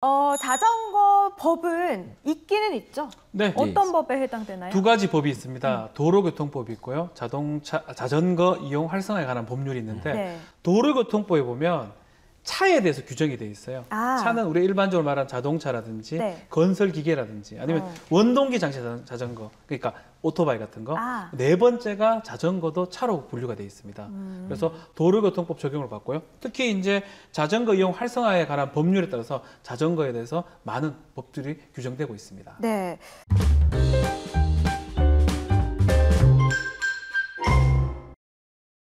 어, 자전거 법은 있기는 있죠. 네. 어떤 네. 법에 해당되나요? 두 가지 법이 있습니다. 음. 도로교통법이 있고요. 자동차 자전거 이용 활성화에 관한 법률이 있는데 네. 도로교통법에 보면 차에 대해서 규정이 돼 있어요. 아. 차는 우리 일반적으로 말하는 자동차라든지 네. 건설 기계라든지 아니면 어. 원동기 장치 자전거 그러니까 오토바이 같은 거. 아. 네 번째가 자전거도 차로 분류가 돼 있습니다. 음. 그래서 도로교통법 적용을 받고요. 특히 이제 자전거 이용 활성화에 관한 법률에 따라서 자전거에 대해서 많은 법들이 규정되고 있습니다. 네.